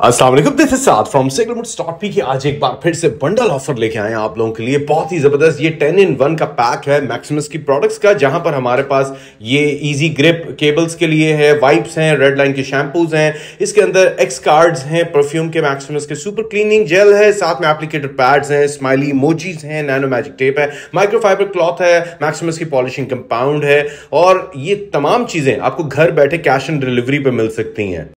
असल this is साथ from की आज एक बार फिर से बंडल ऑफर लेके आए आप लोगों के लिए बहुत ही ज़बरदस्त ये टेन इन वन का पैक है मैक्सिमस की प्रोडक्ट्स का जहां पर हमारे पास ये इजी ग्रिप केबल्स के लिए है वाइप्स हैं रेड लाइन के शैम्पूज हैं इसके अंदर एक्स कार्ड्स हैं परफ्यूम के मैक्सिमस के सुपर क्लीनिंग जेल है साथ में एप्लीकेटर पैड्स हैं स्माइली मोजीज हैं नैनो मैजिक टेप है माइक्रोफाइबर क्लॉथ है मैक्सिमस की पॉलिशिंग कंपाउंड है और ये तमाम चीज़ें आपको घर बैठे कैश ऑन डिलीवरी पर मिल सकती हैं